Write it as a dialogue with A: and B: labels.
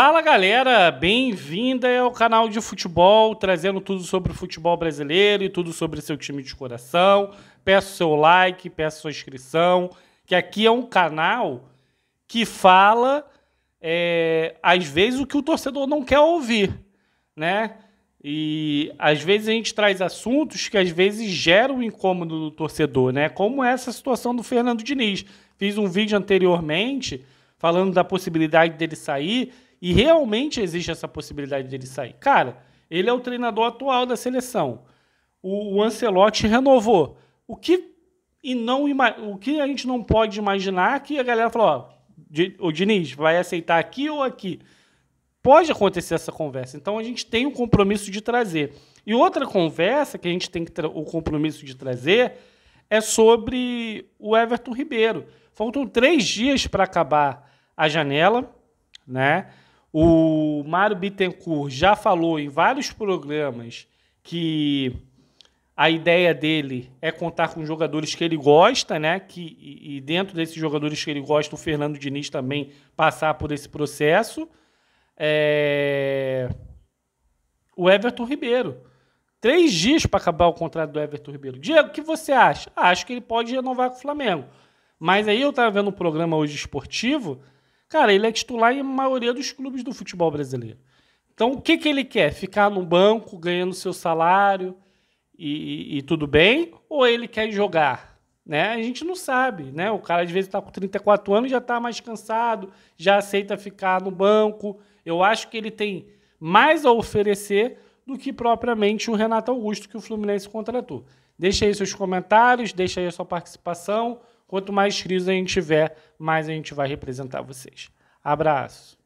A: Fala galera, bem-vinda ao canal de futebol, trazendo tudo sobre o futebol brasileiro e tudo sobre seu time de coração. Peço seu like, peço sua inscrição, que aqui é um canal que fala, é, às vezes, o que o torcedor não quer ouvir, né? E às vezes a gente traz assuntos que às vezes geram incômodo do torcedor, né? Como é essa situação do Fernando Diniz. Fiz um vídeo anteriormente falando da possibilidade dele sair e realmente existe essa possibilidade dele sair. Cara, ele é o treinador atual da seleção. O, o Ancelotti renovou. O que e não o que a gente não pode imaginar é que a galera falou, ó, o Diniz vai aceitar aqui ou aqui. Pode acontecer essa conversa. Então a gente tem o um compromisso de trazer. E outra conversa que a gente tem o compromisso de trazer é sobre o Everton Ribeiro. Faltam três dias para acabar a janela, né? O Mário Bittencourt já falou em vários programas que a ideia dele é contar com jogadores que ele gosta, né? Que, e dentro desses jogadores que ele gosta, o Fernando Diniz também passar por esse processo. É... O Everton Ribeiro. Três dias para acabar o contrato do Everton Ribeiro. Diego, o que você acha? Ah, acho que ele pode renovar com o Flamengo. Mas aí eu estava vendo um programa hoje esportivo Cara, ele é titular em maioria dos clubes do futebol brasileiro. Então, o que, que ele quer? Ficar no banco ganhando seu salário e, e, e tudo bem? Ou ele quer jogar? Né? A gente não sabe, né? O cara às vezes está com 34 anos e já está mais cansado, já aceita ficar no banco. Eu acho que ele tem mais a oferecer do que propriamente o Renato Augusto que o Fluminense contratou. Deixa aí seus comentários, deixa aí a sua participação. Quanto mais crise a gente tiver, mais a gente vai representar vocês. Abraço.